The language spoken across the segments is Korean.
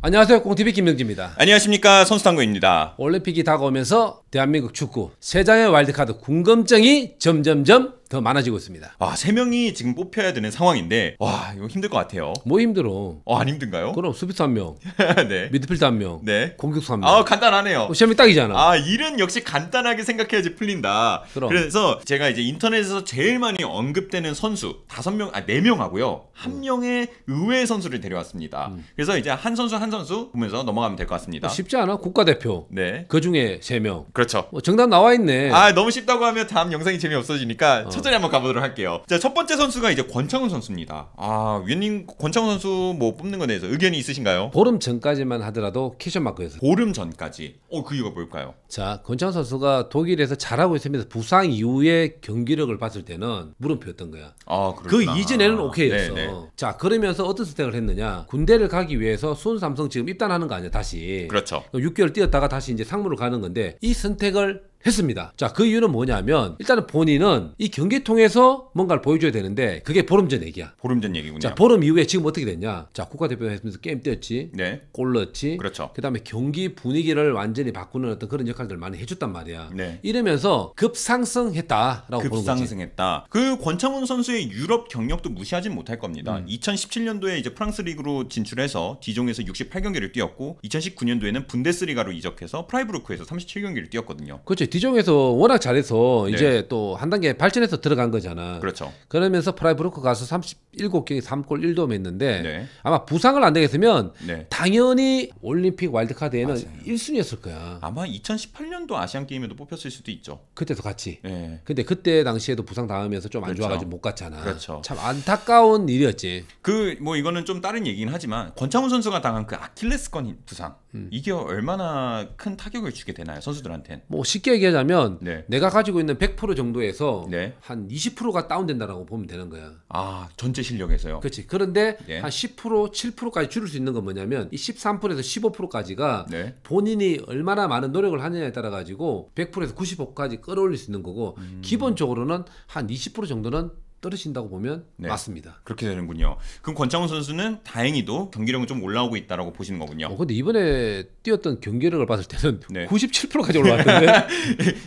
안녕하세요. 공티비 김명지입니다. 안녕하십니까. 선수당구입니다. 올림픽이 다가오면서 대한민국 축구 세장의 와일드카드 궁금증이 점점점 더 많아지고 있습니다. 아, 세 명이 지금 뽑혀야 되는 상황인데 와, 이거 힘들 것 같아요. 뭐 힘들어? 어, 안 힘든가요? 그럼 수비수 한 명, 네. 미드필더 한 명, 네. 공격수 한 아, 명. 아, 간단하네요. 어, 시험이 딱이잖아. 아, 일은 역시 간단하게 생각해야지 풀린다. 그럼. 그래서 제가 이제 인터넷에서 제일 많이 언급되는 선수 다섯 명, 아, 네 명 하고요. 한 음. 명의 의외 선수를 데려왔습니다. 음. 그래서 이제 한 선수 한 선수 보면서 넘어가면 될 것 같습니다. 어, 쉽지 않아. 국가대표. 네. 그 중에 세 명. 그렇죠. 어, 정답 나와 있네. 아, 너무 쉽다고 하면 다음 영상이 재미없어지니까 어. 천천히 한번 가보도록 할게요. 자, 첫 번째 선수가 이제 권창훈 선수입니다. 아, 위원님 권창훈 선수 뭐 뽑는 거에 대해서 의견이 있으신가요? 보름 전까지만 하더라도 캐션 마크에서 보름 전까지. 어, 그 이유가 뭘까요? 자, 권창훈 선수가 독일에서 잘하고 있으면서 부상 이후의 경기력을 봤을 때는 물음표였던 거야. 아, 그그 이전에는 오케이였어. 네네. 네. 자, 그러면서 어떤 선택을 했느냐? 군대를 가기 위해서 수 삼성 지금 입단하는 거 아니야, 다시. 그렇죠. 6개월 뛰었다가 다시 이제 상무를 가는 건데 이 선택을 했습니다. 자, 그 이유는 뭐냐면 일단은 본인은 이 경기 통해서 뭔가를 보여줘야 되는데 그게 보름 전 얘기야. 보름 전 얘기군요. 자, 보름 이후에 지금 어떻게 됐냐? 자, 국가대표 했으면서 게임 뛰었지. 네. 골 넣었지. 그렇죠. 그다음에 경기 분위기를 완전히 바꾸는 어떤 그런 역할들을 많이 해줬단 말이야. 네. 이러면서 급상승했다라고 급상승했다. 보는 거지. 급상승했다. 그 권창훈 선수의 유럽 경력도 무시하진 못할 겁니다. 음. 2017년도에 이제 프랑스 리그로 진출해서 디종에서 68경기를 뛰었고 2019년도에는 분데스리가로 이적해서 프라이브루크에서 37경기를 뛰었거든요. 그렇죠. 뒤종에서 워낙 잘해서 네. 이제 또 한 단계 발전해서 들어간 거잖아. 그렇죠. 그러면서 프라이브루크 가서 37경기 3골 1도움 했는데 네. 아마 부상을 안 되겠으면 네. 당연히 올림픽 와일드카드에는 맞아요. 1순위였을 거야. 아마 2018년도 아시안 게임에도 뽑혔을 수도 있죠. 그때도 같이. 네. 근데 그때 당시에도 부상 당하면서 좀안 그렇죠. 좋아 가지고 못 갔잖아. 그렇죠. 참 안타까운 일이었지. 그 뭐 이거는 좀 다른 얘기긴 하지만 권창훈 선수가 당한 그 아킬레스건 부상 음. 이게 얼마나 큰 타격을 주게 되나요, 선수들한테뭐 쉽게 얘기하자면 네. 내가 가지고 있는 100% 정도에서 네. 한 20%가 다운된다라고 보면 되는 거야. 아 전체 실력에서요. 그렇지. 그런데 네. 한 10%, 7%까지 줄일 수 있는 건 뭐냐면 이 13%에서 15%까지가 본인이 얼마나 많은 노력을 하느냐에 따라 가지고 100%에서 90%까지 끌어올릴 수 있는 거고 음. 기본적으로는 한 20% 정도는 떨어진다고 보면 네. 맞습니다. 그렇게 되는군요. 그럼 권창훈 선수는 다행히도 경기력은 좀 올라오고 있다라고 보시는 거군요. 어, 근데 이번에 뛰었던 경기력을 봤을 때는 네. 97%까지 올라왔는데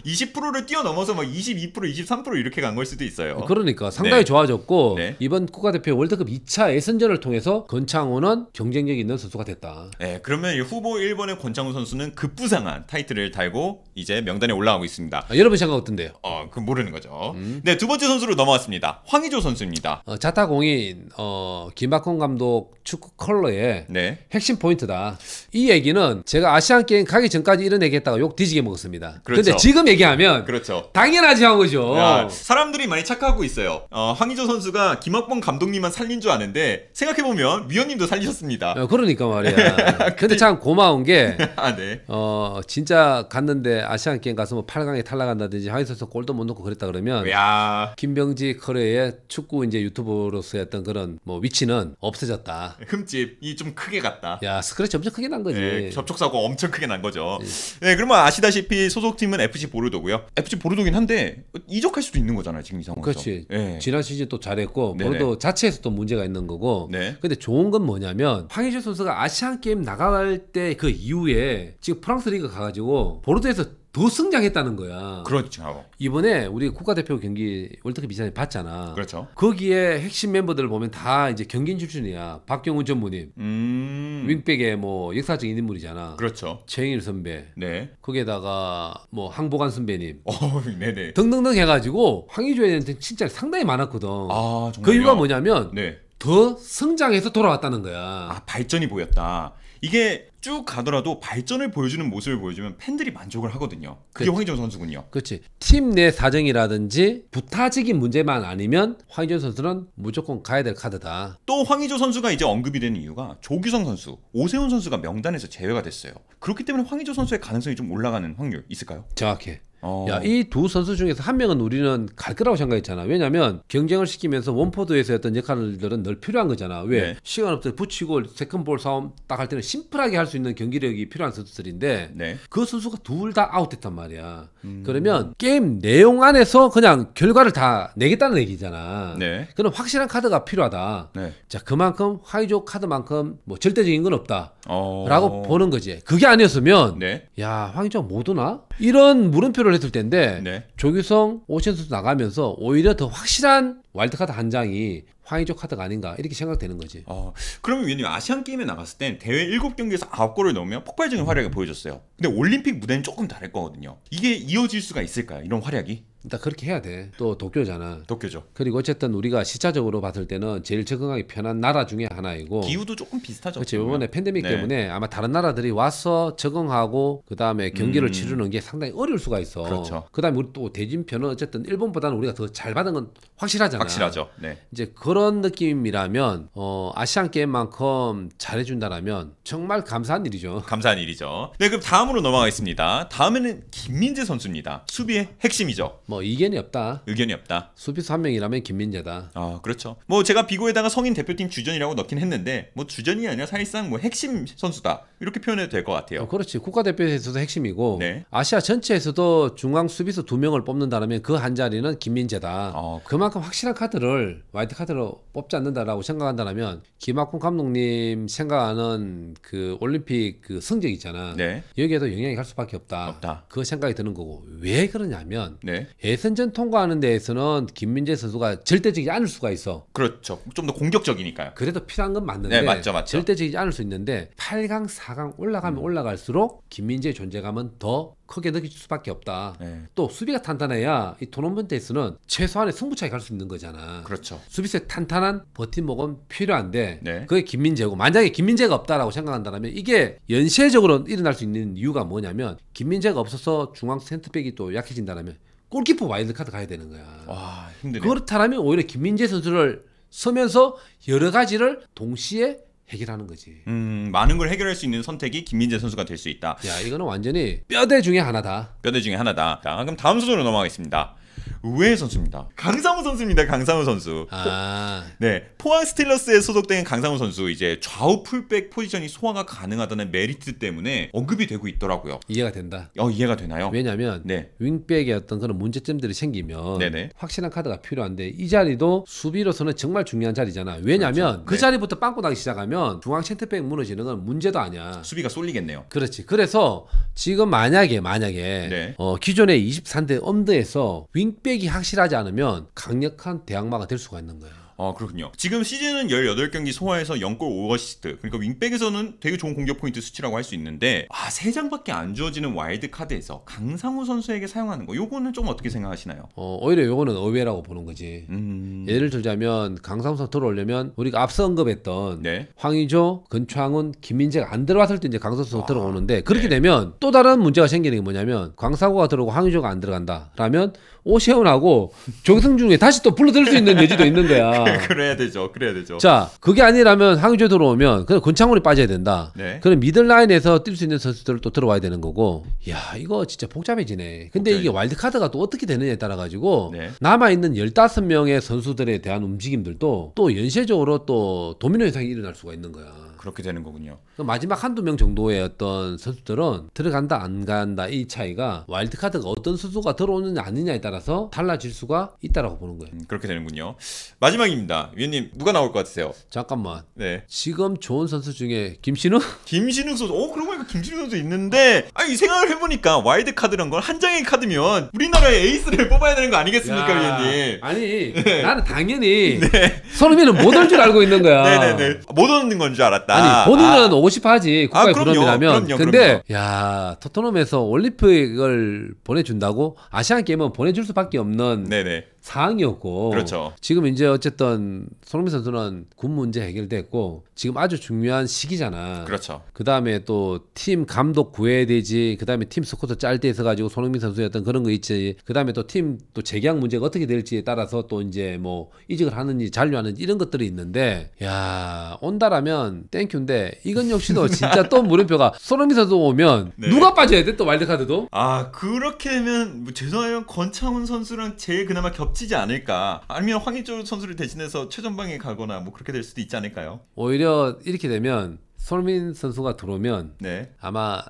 20%를 뛰어넘어서 막 22%, 23% 이렇게 간 걸 수도 있어요. 어, 그러니까 상당히 네. 좋아졌고 네. 이번 국가대표 월드컵 2차 예선전을 통해서 권창훈은 경쟁력 있는 선수가 됐다. 네, 그러면 후보 1번의 권창훈 선수는 급부상한 그 타이틀을 달고 이제 명단에 올라오고 있습니다. 아, 여러분 생각 어떤데요? 어, 그 모르는 거죠. 음. 네, 두 번째 선수로 넘어왔습니다. 황의조 선수입니다. 어, 자타공인 어, 김학훈 감독 축구 컬러의 네. 핵심 포인트다. 이 얘기는 제가 아시안 게임 가기 전까지 이런 얘기했다가 욕 뒤지게 먹었습니다. 그런데 그렇죠. 지금 얘기하면 그렇죠. 당연하지 한 거죠. 야, 사람들이 많이 착각하고 있어요. 어, 황의조 선수가 김학범 감독님만 살린 줄 아는데 생각해 보면 위원님도 살리셨습니다. 어, 그러니까 말이야. 네. 근데 참 고마운 게 아, 네. 어, 진짜 갔는데 아시안 게임 가서 뭐 8강에 탈락한다든지 황의조 선수 골도 못 넣고 그랬다 그러면 야. 김병지 커레 그때의 축구 이제 유튜버로서의 어떤 그런 뭐 위치는 없어졌다. 네, 흠집이 좀 크게 갔다. 야 스크래치 엄청 크게 난 거지. 예, 접촉 사고 엄청 크게 난 거죠. 예. 네, 그러면 아시다시피 소속팀은 FC 보르도고요. FC 보르도긴 한데 이적할 수도 있는 거잖아요 지금 이 상황에서. 그렇지. 예. 지난 시즌 또 잘했고 네네. 보르도 자체에서 또 문제가 있는 거고. 네. 근데 좋은 건 뭐냐면 황희조 선수가 아시안 게임 나갈 때 그 이후에 지금 프랑스 리그 가가지고 보르도에서 더 성장했다는 거야. 그렇죠. 이번에 우리 국가대표 경기 월드컵 이전에 봤잖아. 그렇죠. 거기에 핵심 멤버들 을 보면 다 이제 경기인 출신이야. 박경훈 전무님. 음... 윙백의 뭐 역사적인 인물이잖아. 그렇죠. 최영일 선배. 네. 거기에다가 뭐 항보관 선배님. 어, 네네. 네. 등등등 해가지고 황의조에는 진짜 상당히 많았거든. 아, 정말그 이유가 뭐냐면 네. 더 성장해서 돌아왔다는 거야. 아, 발전이 보였다. 이게 쭉 가더라도 발전을 보여주는 모습을 보여주면 팬들이 만족을 하거든요. 그게 그치. 황희정 선수군요. 그렇지. 팀 내 사정이라든지 부타적인 문제만 아니면 황희정 선수는 무조건 가야 될 카드다. 또 황희조 선수가 이제 언급이 되는 이유가 조규성 선수, 오세훈 선수가 명단에서 제외가 됐어요. 그렇기 때문에 황희조 선수의 가능성이 좀 올라가는 확률 있을까요? 정확해. 어. 야, 이 두 선수 중에서 한 명은 우리는 갈 거라고 생각했잖아. 왜냐면 경쟁을 시키면서 원포드에서 했던 역할들은 늘 필요한 거잖아. 왜? 네. 시간 없을 붙이고 세컨볼 싸움 딱 할 때는 심플하게 할 수 있는 경기력이 필요한 선수들인데 네. 그 선수가 둘 다 아웃됐단 말이야. 음. 그러면 게임 내용 안에서 그냥 결과를 다 내겠다는 얘기잖아. 네. 그럼 확실한 카드가 필요하다. 네. 자, 그만큼 화이조 카드만큼 뭐 절대적인 건 없다. 어. 라고 보는 거지. 그게 아니었으면 네. 야, 황희조 못 오나? 이런 물음표를 했을 텐데 네. 조규성 오신 선수 나가면서 오히려 더 확실한 와일드카드 한 장이 황의조 카드가 아닌가 이렇게 생각되는 거지. 어, 그러면 위원님 아시안 게임에 나갔을 땐 대회 7경기에서 9골을 넣으면 폭발적인 활약이 보여줬어요. 근데 올림픽 무대는 조금 다를 거거든요. 이게 이어질 수가 있을까요? 이런 활약이? 일단 그렇게 해야 돼. 또 도쿄잖아. 도쿄죠. 그리고 어쨌든 우리가 시차적으로 봤을 때는 제일 적응하기 편한 나라 중에 하나이고 기후도 조금 비슷하죠. 그렇지. 이번에 팬데믹 네. 때문에 아마 다른 나라들이 와서 적응하고 그 다음에 경기를 음. 치르는 게 상당히 어려울 수가 있어. 그렇죠. 그 다음에 우리 또 대진편은 어쨌든 일본보다는 우리가 더 잘 받은 건 확실하잖아. 확실하죠. 네. 이제 그런 느낌이라면 어, 아시안 게임만큼 잘해준다라면 정말 감사한 일이죠. 감사한 일이죠. 네, 그럼 다음으로 넘어가겠습니다. 다음에는 김민재 선수입니다. 수비의 핵심이죠. 뭐 이견이 없다. 의견이 없다. 수비수 한 명이라면 김민재다. 아 그렇죠. 뭐 제가 비고에다가 성인 대표팀 주전이라고 넣긴 했는데 뭐 주전이 아니라 사실상 뭐 핵심 선수다 이렇게 표현해도 될 것 같아요. 어, 그렇지 국가대표에서도 핵심이고 네. 아시아 전체에서도 중앙 수비수 두 명을 뽑는다면 그 한 자리는 김민재다. 어, 그만큼 확실한 카드를 와이드 카드로 뽑지 않는다라고 생각한다면 김학훈 감독님 생각하는 그 올림픽 그 성적 있잖아. 네. 여기에도 영향이 갈 수밖에 없다. 없다. 그 생각이 드는 거고 왜 그러냐면. 네. 예선전 통과하는 데에서는 김민재 선수가 절대적이지 않을 수가 있어. 그렇죠. 좀 더 공격적이니까요. 그래도 필요한 건 맞는데. 네, 맞죠, 맞죠. 절대적이지 않을 수 있는데 8강, 4강 올라가면 음. 올라갈수록 김민재의 존재감은 더 크게 느낄 수밖에 없다. 네. 또 수비가 탄탄해야 이 토너먼트에서는 최소한의 승부차에 갈수 있는 거잖아. 그렇죠. 수비수의 탄탄한 버팀목은 필요한데 네. 그게 김민재고 만약에 김민재가 없다라고 생각한다면 이게 연쇄적으로 일어날 수 있는 이유가 뭐냐면 김민재가 없어서 중앙 센터백이 또 약해진다면 골키퍼 와인드카드 가야 되는 거야. 와, 힘드네. 그렇다면 오히려 김민재 선수를 서면서 여러 가지를 동시에 해결하는 거지. 음, 많은 걸 해결할 수 있는 선택이 김민재 선수가 될 수 있다. 야, 이거는 완전히 뼈대 중에 하나다. 뼈대 중에 하나다. 자, 그럼 다음 선수로 넘어가겠습니다. 의외의 선수입니다. 강상우 선수입니다. 강상우 선수. 아. 네, 포항 스틸러스에 소속된 강상우 선수 이제 좌우 풀백 포지션이 소화가 가능하다는 메리트 때문에 언급이 되고 있더라고요. 이해가 된다. 어 이해가 되나요? 왜냐하면 네. 윙백의 어떤 그런 문제점들이 생기면 네네. 확실한 카드가 필요한데 이 자리도 수비로서는 정말 중요한 자리잖아. 왜냐하면 그렇죠. 그 네. 자리부터 빵꾸 나기 시작하면 중앙 센터백 무너지는 건 문제도 아니야. 수비가 쏠리겠네요. 그렇지. 그래서 지금 만약에 만약에 네. 어, 기존의 23대 엄드에서 윙 윙백이 확실하지 않으면 강력한 대항마가 될 수가 있는 거예요. 아 그렇군요. 지금 시즌은 18경기 소화해서 0골 5어시스트 그러니까 윙백에서는 되게 좋은 공격 포인트 수치라고 할 수 있는데 아 3장밖에 안 주어지는 와일드 카드에서 강상우 선수에게 사용하는 거 요거는 좀 어떻게 생각하시나요? 어, 오히려 요거는 의외라고 보는 거지. 음... 예를 들자면 강상우 선수 들어오려면 우리가 앞서 언급했던 네? 황의조, 근창훈, 김민재가 안 들어왔을 때 이제 강상우 선수 아... 들어오는데 그렇게 네. 되면 또 다른 문제가 생기는 게 뭐냐면 강상우가 들어오고 황의조가 안 들어간다. 라면 오세훈하고 정승준에 다시 또 불러들 수 있는 여지도 있는 거야. 그렇죠. 어. 그래야 되죠. 그래야 되죠. 자, 그게 아니라면 항주에 들어오면 그냥 권창훈이 빠져야 된다. 네. 그럼 미들라인에서 뛸 수 있는 선수들을 또 들어와야 되는 거고. 야, 이거 진짜 복잡해지네. 근데 복잡해 이게 와일드카드가 또 어떻게 되느냐에 따라 가지고 네. 남아 있는 15명의 선수들에 대한 움직임들도 또 연쇄적으로 또 도미노 현상이 일어날 수가 있는 거야. 그렇게 되는 거군요. 마지막 한두 명 정도의 어떤 선수들은 들어간다 안 간다 이 차이가 와일드카드가 어떤 선수가 들어오느냐 아니냐에 따라서 달라질 수가 있다라고 보는 거예요. 음, 그렇게 되는군요. 마지막 명입니다. 위원님 누가 나올 것 같으세요? 잠깐만. 네. 지금 좋은 선수 중에 김신우? 김신우 선수. 어 그러고 보니까 김신우 선수 있는데 아니 생각을 해보니까 와일드 카드란 건 한 장의 카드면 우리나라의 에이스를 뽑아야 되는 거 아니겠습니까, 야, 위원님? 아니 네. 나는 당연히 네. 손흥민은 못올줄 알고 있는 거야. 네네네. 네, 네. 못 오는 건 줄 알았다. 아니 본인은 50 하지 국가의 그럼이라면그 근데 그럼요. 야 토트넘에서 올림픽을 보내준다고 아시안 게임은 보내줄 수밖에 없는. 네네. 네. 사항이었고 그렇죠. 지금 이제 어쨌든 손흥민 선수는 군 문제 해결됐고 지금 아주 중요한 시기잖아. 그렇죠. 그 다음에 또 팀 감독 구해야 되지. 그 다음에 팀 스쿼터 짤때 있어 가지고 손흥민 선수의 어떤 그런 거 있지. 그 다음에 또 팀 또 재계약 문제가 어떻게 될지에 따라서 또 이제 뭐 이직을 하는지 잔류하는지 이런 것들이 있는데 야 온다라면 땡큐인데 이건 역시도 진짜 또무릎표가 손흥민 선수 오면 네. 누가 빠져야 돼또 와일드카드도? 아 그렇게 되면 뭐 죄송하지만 권창훈 선수랑 제일 그나마 겹 거치지 않을까 아니면 황의조 선수를 대신해서 최전방에 가거나 뭐 그렇게 될 수도 있지 않을까요? 오히려 이렇게 되면 솔민 선수가 들어오면 네. 아마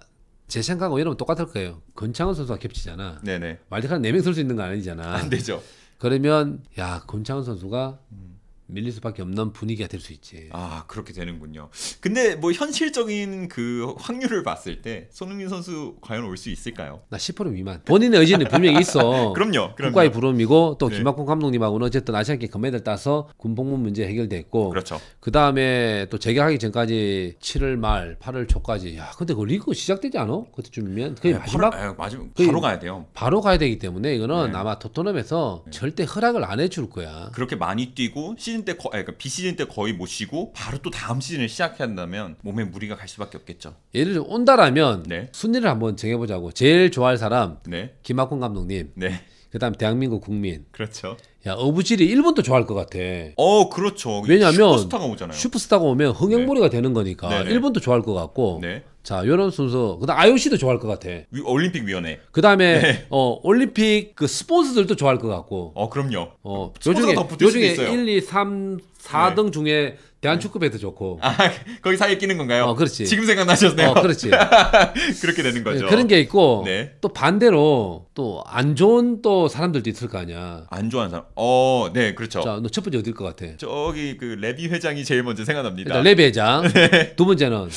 제 생각하고 이러분 똑같을 거예요. 권창훈 선수가 겹치잖아. 네네. 말대칸 4명 쓸수 있는 거 아니잖아. 안 되죠. 그러면 야 권창훈 선수가 음. 밀릴 수밖에 없는 분위기가 될 수 있지. 아 그렇게 되는군요. 근데 뭐 현실적인 그 확률을 봤을 때 손흥민 선수 과연 올 수 있을까요? 나 10% 미만. 본인의 의지는 분명히 있어. 그럼요, 그럼요. 국가의 부름이고 또 네. 김학곤 감독님하고는 어쨌든 아시안게임 금메달 따서 군복무 문제 해결됐고. 그렇죠. 그 다음에 또 재개하기 전까지 7월 말, 8월 초까지. 야 근데 그 리그 시작되지 않아? 그때쯤이면 그게 네, 마지막. 에이, 아, 마지막 바로 가야 돼요. 바로 가야 되기 때문에 이거는 네. 아마 토트넘에서 네. 절대 허락을 안 해줄 거야. 그렇게 많이 뛰고 시즌 시즌 때, 거, 아 그러니까 비시즌 때 거의 모시고 바로 또 다음 시즌을 시작 한다면 몸에 무리가 갈 수밖에 없겠죠. 예를 들어 온다라면 네. 순위를 한번 정해보자고. 제일 좋아할 사람 네. 김학훈 감독님. 네. 그다음 대한민국 국민. 그렇죠. 야 어부질이 일본도 좋아할 것 같아. 어 그렇죠. 왜냐하면 슈퍼스타가 오잖아요. 슈퍼스타가 오면 흥행몰이가 네. 되는 거니까 네네. 네. 일본도 좋아할 것 같고. 네. 자, 요런 순서. 그다음 IOC도 좋아할 것 같아. 위- 올림픽 위원회. 그다음에 네. 어 올림픽 그 스폰서들도 좋아할 것 같고. 어 그럼요. 어, 요중에 요중에 1, 2, 3, 4등 중에 대한축구배도 네. 좋고. 아 거기 사이에 끼는 건가요? 어, 그렇지. 지금 생각나셨네요. 어, 그렇지. 그렇게 되는 거죠. 네, 그런 게 있고 네. 또 반대로 또 안 좋은 또 사람들도 있을 거 아니야. 안좋아 사람. 어, 네, 그렇죠. 자, 너 첫 번째 어디것 같아? 저기 그 레비 회장이 제일 먼저 생각납니다. 일단 레베장. 네. 두 번째는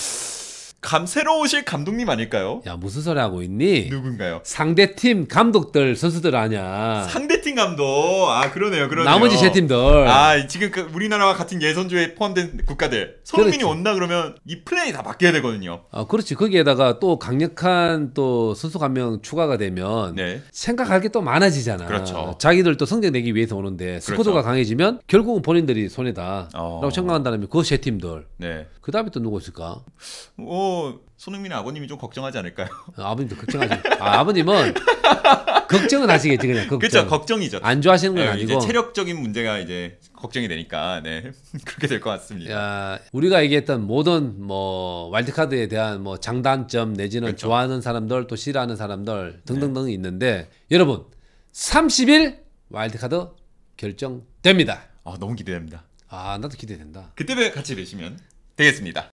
감 새로우실 감독님 아닐까요? 야 무슨 소리 하고 있니? 누군가요? 상대팀 감독들 선수들 아니야. 상대팀 감독 아 그러네요 그러네요. 나머지 제 팀들 아 지금 그 우리나라와 같은 예선조에 포함된 국가들 손흥민이 그렇지. 온다 그러면 이 플레이 다 바뀌어야 되거든요. 아 그렇지 거기에다가 또 강력한 또 선수 한 명 추가가 되면 네. 생각할 게 또 많아지잖아. 그렇죠. 자기들 또 성적 내기 위해서 오는데 스쿼드가 그렇죠. 강해지면 결국은 본인들이 손해다라고 어... 생각한다면 그제 팀들. 네. 그 다음에 또 누구 있을까? 어... 그거 손흥민 아버님이 좀 걱정하지 않을까요? 어, 아버님도 걱정하죠. 아, 아버님은 걱정은 하시겠지 그냥 걱정. 그렇죠, 걱정이죠. 안 좋아하시는 건 네, 아니고 체력적인 문제가 이제 걱정이 되니까 네 그렇게 될 것 같습니다. 야, 우리가 얘기했던 모든 뭐 와일드카드에 대한 뭐 장단점 내지는 그렇죠. 좋아하는 사람들 또 싫어하는 사람들 등등등 네. 있는데 여러분 30일 와일드카드 결정됩니다. 아 너무 기대됩니다. 아 나도 기대된다. 그때 같이 되시면 되겠습니다.